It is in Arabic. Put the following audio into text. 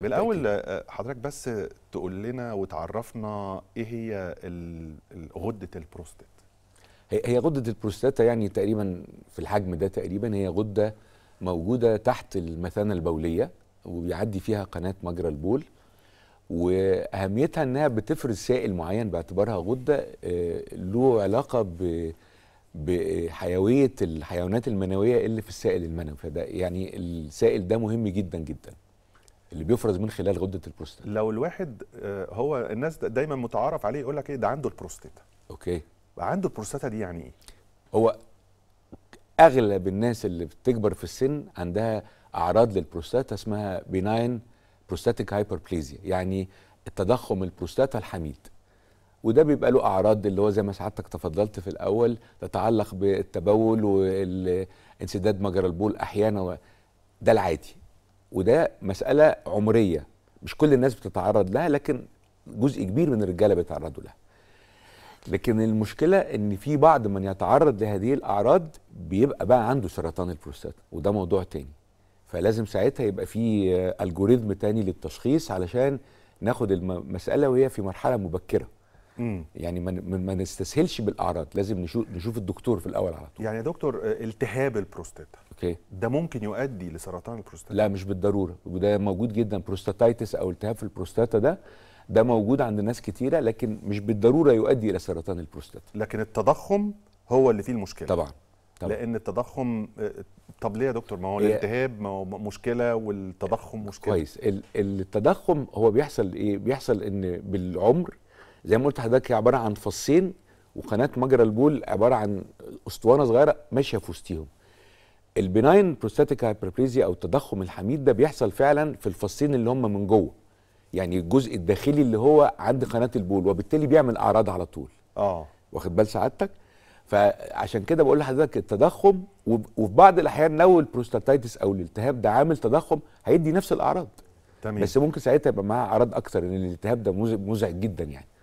بالاول آه، حضرتك بس تقول لنا وتعرفنا ايه هي غده البروستات هي غده البروستاتا يعني تقريبا في الحجم ده تقريبا هي غده موجوده تحت المثانه البوليه وبيعدي فيها قناه مجرى البول واهميتها انها بتفرز سائل معين باعتبارها غده آه، له علاقه ب بحيويه الحيوانات المنويه اللي في السائل المنوي فده يعني السائل ده مهم جدا جدا اللي بيفرز من خلال غده البروستاتا لو الواحد آه، هو الناس دايما متعارف عليه يقول لك ايه ده عنده البروستاتا اوكي عنده البروستاتا دي يعني ايه هو اغلب الناس اللي بتكبر في السن عندها اعراض للبروستاتا اسمها بناين بروستاتيك هايبربليزيا يعني التضخم البروستاتا الحميد وده بيبقى له اعراض اللي هو زي ما سعادتك تفضلت في الاول تتعلق بالتبول وانسداد مجرى البول احيانا ده العادي وده مساله عمريه مش كل الناس بتتعرض لها لكن جزء كبير من الرجاله بيتعرضوا لها لكن المشكله ان في بعض من يتعرض لهذه الاعراض بيبقى بقى عنده سرطان البروستاتا وده موضوع تاني فلازم ساعتها يبقى في الجوريزم تاني للتشخيص علشان ناخد المساله وهي في مرحله مبكره يعني يعني ما نستسهلش بالاعراض لازم نشوف نشوف الدكتور في الاول على طول يعني يا دكتور آه، التهاب البروستاتا اوكي ده ممكن يؤدي لسرطان البروستاتا لا مش بالضروره وده موجود جدا بروستاتايتس او التهاب في البروستاتا ده ده موجود عند ناس كتيره لكن مش بالضروره يؤدي الى سرطان البروستاتا لكن التضخم هو اللي فيه المشكله طبعا طبعا. لان التضخم آه، طب ليه يا دكتور ما هو آه، الالتهاب ما هو مشكله والتضخم مشكله كويس التضخم هو بيحصل ايه بيحصل ان بالعمر زي ما قلت لحضرتك هي عباره عن فصين وقناه مجرى البول عباره عن اسطوانه صغيره ماشيه في وسطيهم البناين بروستاتيك هايبربليزيا او التضخم الحميد ده بيحصل فعلا في الفصين اللي هم من جوه يعني الجزء الداخلي اللي هو عند قناه البول وبالتالي بيعمل اعراض على طول اه واخد بال سعادتك فعشان كده بقول لحضرتك التضخم وفي بعض الاحيان لو البروستاتيتس او الالتهاب ده عامل تضخم هيدي نفس الاعراض تمام بس ممكن ساعتها يبقى معاه اعراض اكثر لان الالتهاب ده مزعج جدا يعني